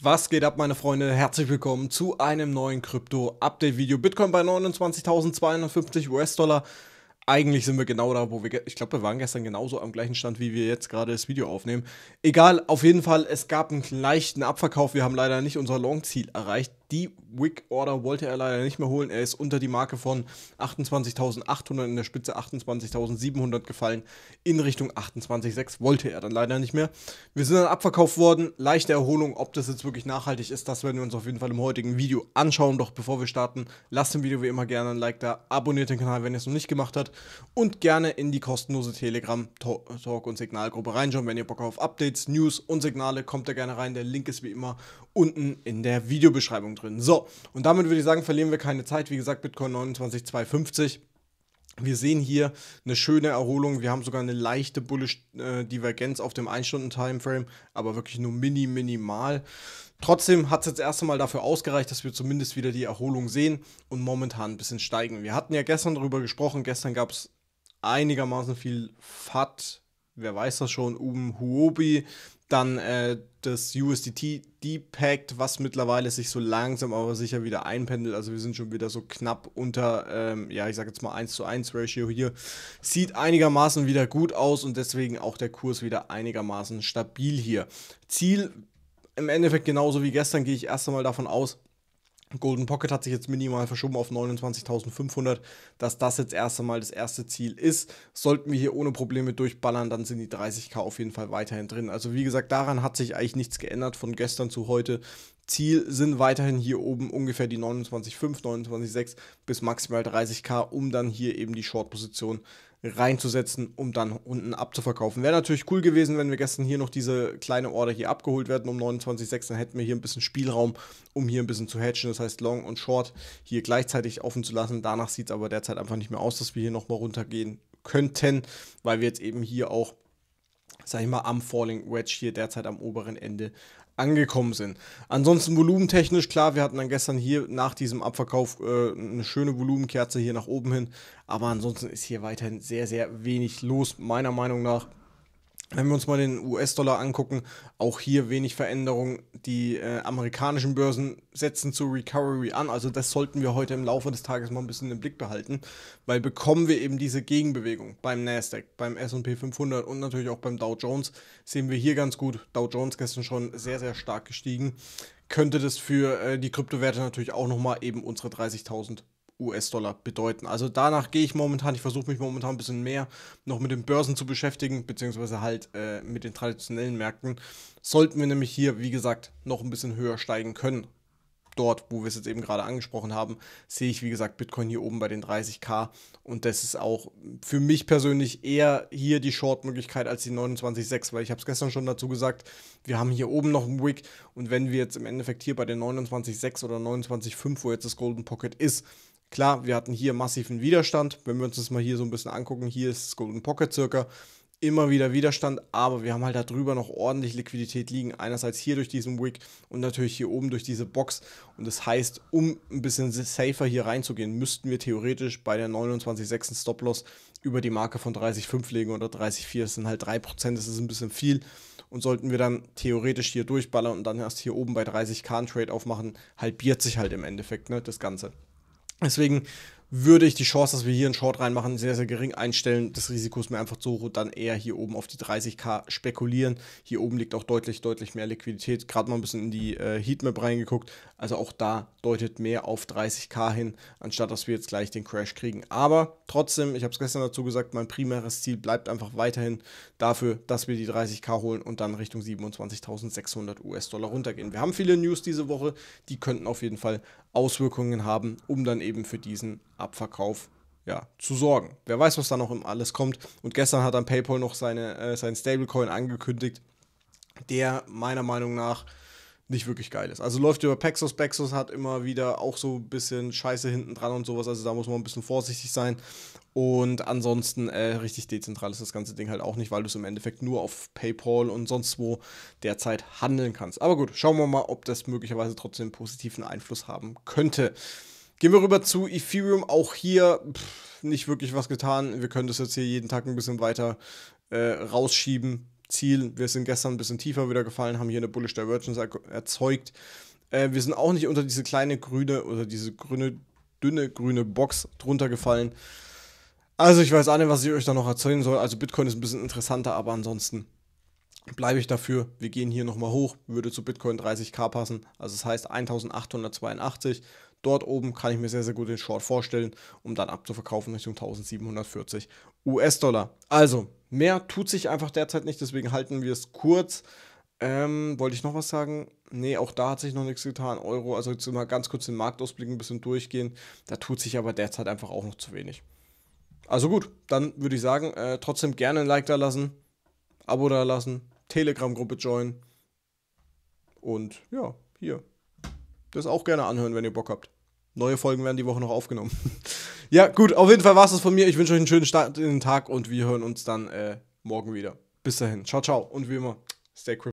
Was geht ab, meine Freunde? Herzlich willkommen zu einem neuen Krypto-Update-Video. Bitcoin bei 29.250 US-Dollar. Eigentlich sind wir genau da, wo wir. Ich glaube, wir waren gestern genauso am gleichen Stand, wie wir jetzt gerade das Video aufnehmen. Egal, auf jeden Fall, es gab einen leichten Abverkauf. Wir haben leider nicht unser Long-Ziel erreicht. Die Wick Order wollte er leider nicht mehr holen. Er ist unter die Marke von 28.800 in der Spitze 28.700 gefallen. In Richtung 28.6 wollte er dann leider nicht mehr. Wir sind dann abverkauft worden. Leichte Erholung. Ob das jetzt wirklich nachhaltig ist, das werden wir uns auf jeden Fall im heutigen Video anschauen. Doch bevor wir starten, lasst dem Video wie immer gerne ein Like da. Abonniert den Kanal, wenn ihr es noch nicht gemacht habt. Und gerne in die kostenlose Telegram Talk und Signalgruppe reinschauen, wenn ihr Bock auf Updates, News und Signale kommt da gerne rein. Der Link ist wie immer unten in der Videobeschreibung drin. So, und damit würde ich sagen, verlieren wir keine Zeit. Wie gesagt, Bitcoin 29,250. Wir sehen hier eine schöne Erholung. Wir haben sogar eine leichte Bullish-Divergenz äh, auf dem 1-Stunden-Timeframe, aber wirklich nur mini, minimal. Trotzdem hat es jetzt erst einmal dafür ausgereicht, dass wir zumindest wieder die Erholung sehen und momentan ein bisschen steigen. Wir hatten ja gestern darüber gesprochen. Gestern gab es einigermaßen viel FAT wer weiß das schon, um Huobi, dann äh, das USDT Depact, was mittlerweile sich so langsam aber sicher wieder einpendelt. Also wir sind schon wieder so knapp unter, ähm, ja, ich sage jetzt mal 1 zu 1 Ratio hier. Sieht einigermaßen wieder gut aus und deswegen auch der Kurs wieder einigermaßen stabil hier. Ziel im Endeffekt genauso wie gestern gehe ich erst einmal davon aus, Golden Pocket hat sich jetzt minimal verschoben auf 29.500, dass das jetzt erst einmal das erste Ziel ist. Sollten wir hier ohne Probleme durchballern, dann sind die 30k auf jeden Fall weiterhin drin. Also wie gesagt, daran hat sich eigentlich nichts geändert von gestern zu heute. Ziel sind weiterhin hier oben ungefähr die 29.5, 29.6 bis maximal 30k, um dann hier eben die Short-Position zu reinzusetzen, um dann unten abzuverkaufen. Wäre natürlich cool gewesen, wenn wir gestern hier noch diese kleine Order hier abgeholt werden um 29,6, dann hätten wir hier ein bisschen Spielraum, um hier ein bisschen zu hatchen. Das heißt, Long und Short hier gleichzeitig offen zu lassen. Danach sieht es aber derzeit einfach nicht mehr aus, dass wir hier nochmal runtergehen könnten, weil wir jetzt eben hier auch, sag ich mal, am Falling Wedge hier derzeit am oberen Ende angekommen sind. Ansonsten volumentechnisch, klar, wir hatten dann gestern hier nach diesem Abverkauf äh, eine schöne Volumenkerze hier nach oben hin, aber ansonsten ist hier weiterhin sehr, sehr wenig los, meiner Meinung nach. Wenn wir uns mal den US-Dollar angucken, auch hier wenig Veränderung. Die äh, amerikanischen Börsen setzen zu Recovery an. Also das sollten wir heute im Laufe des Tages mal ein bisschen im Blick behalten, weil bekommen wir eben diese Gegenbewegung beim Nasdaq, beim S&P 500 und natürlich auch beim Dow Jones sehen wir hier ganz gut. Dow Jones gestern schon sehr sehr stark gestiegen. Könnte das für äh, die Kryptowerte natürlich auch noch mal eben unsere 30.000 US-Dollar bedeuten. Also danach gehe ich momentan, ich versuche mich momentan ein bisschen mehr noch mit den Börsen zu beschäftigen, beziehungsweise halt äh, mit den traditionellen Märkten. Sollten wir nämlich hier, wie gesagt, noch ein bisschen höher steigen können. Dort, wo wir es jetzt eben gerade angesprochen haben, sehe ich, wie gesagt, Bitcoin hier oben bei den 30k. Und das ist auch für mich persönlich eher hier die Short-Möglichkeit als die 29,6, weil ich habe es gestern schon dazu gesagt, wir haben hier oben noch einen Wick. Und wenn wir jetzt im Endeffekt hier bei den 29,6 oder 29,5, wo jetzt das Golden Pocket ist, Klar, wir hatten hier massiven Widerstand. Wenn wir uns das mal hier so ein bisschen angucken, hier ist das Golden Pocket circa. Immer wieder Widerstand, aber wir haben halt darüber noch ordentlich Liquidität liegen. Einerseits hier durch diesen Wick und natürlich hier oben durch diese Box. Und das heißt, um ein bisschen safer hier reinzugehen, müssten wir theoretisch bei der 29,6 Stop-Loss über die Marke von 30,5 legen oder 30,4. Das sind halt 3%, das ist ein bisschen viel. Und sollten wir dann theoretisch hier durchballern und dann erst hier oben bei 30k Trade aufmachen, halbiert sich halt im Endeffekt ne, das Ganze. Deswegen würde ich die Chance, dass wir hier einen Short reinmachen, sehr, sehr gering einstellen. Das Risiko ist mir einfach zu hoch und dann eher hier oben auf die 30k spekulieren. Hier oben liegt auch deutlich, deutlich mehr Liquidität. Gerade mal ein bisschen in die äh, Heatmap reingeguckt. Also auch da deutet mehr auf 30k hin, anstatt dass wir jetzt gleich den Crash kriegen. Aber trotzdem, ich habe es gestern dazu gesagt, mein primäres Ziel bleibt einfach weiterhin dafür, dass wir die 30k holen und dann Richtung 27.600 US-Dollar runtergehen. Wir haben viele News diese Woche, die könnten auf jeden Fall Auswirkungen haben, um dann eben für diesen Abverkauf ja, zu sorgen. Wer weiß, was da noch alles kommt. Und gestern hat dann PayPal noch seine, äh, seinen Stablecoin angekündigt, der meiner Meinung nach nicht wirklich geil ist. Also läuft über Paxos. Paxos hat immer wieder auch so ein bisschen Scheiße hinten dran und sowas. Also da muss man ein bisschen vorsichtig sein. Und ansonsten äh, richtig dezentral ist das ganze Ding halt auch nicht, weil du es im Endeffekt nur auf PayPal und sonst wo derzeit handeln kannst. Aber gut, schauen wir mal, ob das möglicherweise trotzdem positiven Einfluss haben könnte. Gehen wir rüber zu Ethereum. Auch hier pff, nicht wirklich was getan. Wir können das jetzt hier jeden Tag ein bisschen weiter äh, rausschieben. Ziel, wir sind gestern ein bisschen tiefer wieder gefallen, haben hier eine Bullish Divergence er erzeugt. Äh, wir sind auch nicht unter diese kleine grüne oder diese grüne, dünne grüne Box drunter gefallen. Also ich weiß auch nicht, was ich euch da noch erzählen soll. Also Bitcoin ist ein bisschen interessanter, aber ansonsten bleibe ich dafür. Wir gehen hier nochmal hoch, würde zu Bitcoin 30k passen. Also das heißt 1882. Dort oben kann ich mir sehr, sehr gut den Short vorstellen, um dann abzuverkaufen Richtung 1740 US-Dollar. Also, mehr tut sich einfach derzeit nicht, deswegen halten wir es kurz. Ähm, wollte ich noch was sagen? Nee, auch da hat sich noch nichts getan. Euro, also jetzt mal ganz kurz den Marktausblick ein bisschen durchgehen. Da tut sich aber derzeit einfach auch noch zu wenig. Also gut, dann würde ich sagen, äh, trotzdem gerne ein Like da lassen, Abo da lassen, Telegram-Gruppe joinen. Und ja, hier. Das auch gerne anhören, wenn ihr Bock habt. Neue Folgen werden die Woche noch aufgenommen. ja, gut, auf jeden Fall war es das von mir. Ich wünsche euch einen schönen Start in den Tag und wir hören uns dann äh, morgen wieder. Bis dahin. Ciao, ciao. Und wie immer, stay crypto.